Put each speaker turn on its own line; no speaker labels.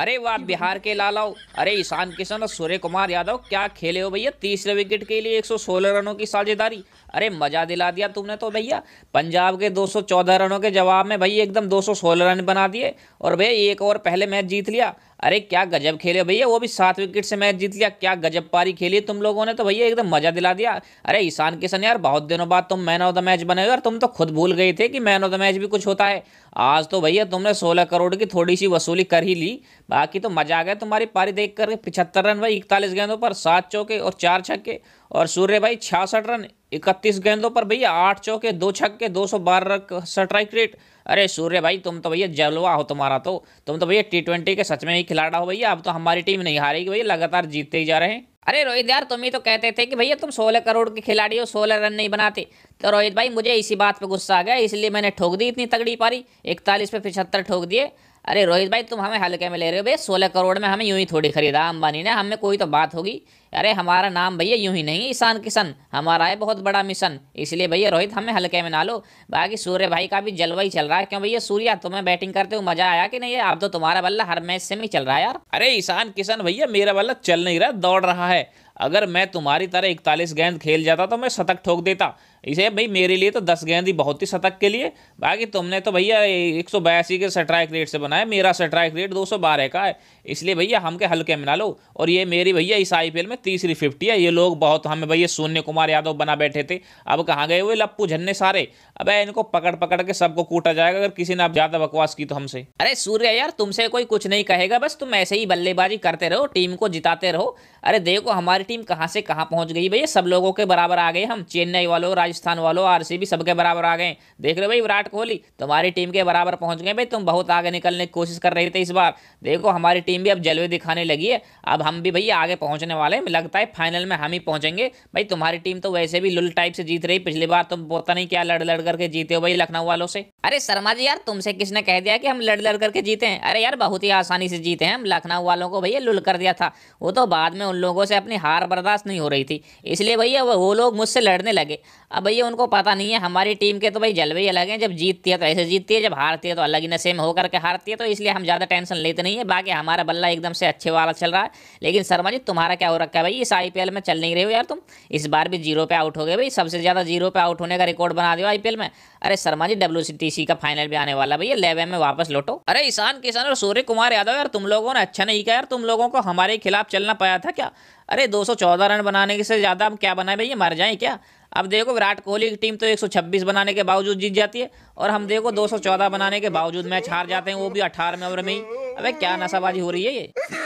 अरे वाह बिहार के लालाओ अरे ईशान किशन और सूर्य कुमार यादव क्या खेले हो भैया तीसरे विकेट के लिए 116 रनों की साझेदारी अरे मजा दिला दिया तुमने तो भैया पंजाब के 214 रनों के जवाब में भैया एकदम 216 रन बना दिए और भैया एक और पहले मैच जीत लिया अरे क्या गजब खेले भैया वो भी सात विकेट से मैच जीत लिया क्या गजब पारी खेली तुम लोगों ने तो भैया एकदम मजा दिला दिया अरे ईशान किशन यार बहुत दिनों बाद तुम मैन ऑफ द मैच बने और तुम तो खुद भूल गए थे कि मैन ऑफ द मैच भी कुछ होता है आज तो भैया तुमने सोलह करोड़ की थोड़ी सी वसूली कर ही ली बाकी तो मजा आ गया तुम्हारी पारी देख कर पिछहत्तर रन भाई इकतालीस गेंदों पर सात चौके और चार छक्के और सूर्य भाई छियासठ रन इकतीस गेंदों पर भैया आठ चौके दो छक्के दो सौ बारह स्ट्राइक रेट अरे सूर्य भाई तुम तो भैया जलवा हो तुम्हारा तो तुम तो भैया टी ट्वेंटी के सच में ही खिलाड़ा हो भैया अब तो हमारी टीम नहीं हारेगी भैया लगातार जीतते ही जा रहे हैं अरे रोहित यार तुम ही तो कहते थे कि भैया तुम सोलह करोड़ के खिलाड़ी हो सोलह रन नहीं बनाते तो रोहित भाई मुझे इसी बात पर गुस्सा आ गया इसलिए मैंने ठोक दी इतनी तगड़ी पारी इकतालीस पे पिछहत्तर ठोक दिए अरे रोहित भाई तुम हमें हल्के में ले रहे हो भैया सोलह करोड़ में हमें यूं ही थोड़ी खरीदा अंबानी ने हमें कोई तो बात होगी अरे हमारा नाम भैया यूं ही नहीं ईशान किशन हमारा है बहुत बड़ा मिशन इसलिए भैया रोहित हमें हल्के में ना लो बाकी सूर्य भाई का भी जलवा ही चल रहा है क्यों भैया सूर्या तुम्हें बैटिंग करते हुए मजा आया कि नहीं अब तो तुम्हारा बल्ला हर मैच से
ही चल रहा है यार अरे ईशान किशन भैया मेरा बल्ला चल नहीं रहा दौड़ रहा है अगर मैं तुम्हारी तरह इकतालीस गेंद खेल जाता तो मैं शतक ठोक देता इसे भाई मेरे लिए तो दस गेंद ही बहुत ही शतक के लिए बाकी तुमने तो भैया एक सौ बयासी के स्ट्राइक रेट से बनाया मेरा स्ट्राइक रेट दो सौ बारह का है इसलिए भैया हम के हल्के में ना लो और ये मेरी भैया इस आई में तीसरी फिफ्टी है ये लोग बहुत हमें भैया शून्य कुमार यादव बना बैठे थे अब कहाँ गए हुए लप्पू झन्ने सारे अब इनको पकड़ पकड़ के सबको कूटा जाएगा अगर किसी ने आप ज़्यादा बकवास की तो हमसे
अरे सूर्य यार तुमसे कोई कुछ नहीं कहेगा बस तुम ऐसे ही बल्लेबाजी करते रहो टीम को जिताते रहो अरे देखो हमारी टीम कहाँ से कहाँ पहुँच गई भैया सब लोगों के बराबर आ गए हम चेन्नई वालों राजस्थान वालों आर सबके बराबर आ गए देख रहे भाई विराट कोहली तुम्हारी टीम के बराबर पहुँच गए भाई तुम बहुत आगे निकलने की कोशिश कर रहे थे इस बार देखो हमारी टीम भी अब जलवे दिखाने लगी है अब हम भी भैया आगे पहुँचने वाले हैं लगता है फाइनल में हम ही पहुँचेंगे भाई तुम्हारी टीम तो वैसे भी लुल टाइप से जीत रही पिछली बार तुम पता नहीं क्या लड़ लड़ करके जीते हो भाई लखनऊ वालों से अरे शर्मा जी यार तुमसे किसने कह दिया कि हम लड़ लड़ करके जीते हैं अरे यार बहुत ही आसानी से जीते हैं हम लखनऊ वालों को भैया लुल कर दिया था वो तो बाद में उन लोगों से अपनी हार हार बर्दाश्त नहीं हो रही थी इसलिए भैया वो लोग मुझसे लड़ने लगे अब भैया उनको पता नहीं है हमारी टीम के तो भाई जलवे ही अलग हैं जब जीतती है तो ऐसे जीतती है जब हारती है तो अलग ही नशे में होकर के हारती है तो इसलिए हम ज़्यादा टेंशन लेते नहीं है बाकी हमारा बल्ला एकदम से अच्छे वाला चल रहा है लेकिन शर्मा जी तुम्हारा क्या हो रखा है भाई इस आई में चल नहीं रहे हो यार तुम इस बार भी जीरो पे आउट हो गए भाई सबसे ज़्यादा जीरो पे आउट होने का रिकॉर्ड बना दो आई में अरे शर्मा जी डब्ल्यू का फाइनल भी आने वाला भैया लेवन में वापस लौटो अरे ईशान किसान और सूर्य कुमार यादव यार तुम लोगों ने अच्छा नहीं किया यार तुम लोगों को हमारे खिलाफ चलना पाया था क्या अरे 214 रन बनाने से ज़्यादा अब क्या बनाए भैया मर जाएं क्या अब देखो विराट कोहली की टीम तो 126 बनाने के बावजूद जीत जाती है और हम देखो 214 बनाने के बावजूद मैच हार जाते हैं वो भी अठारहवें ओवर में ही अब क्या नशाबाजी हो रही है ये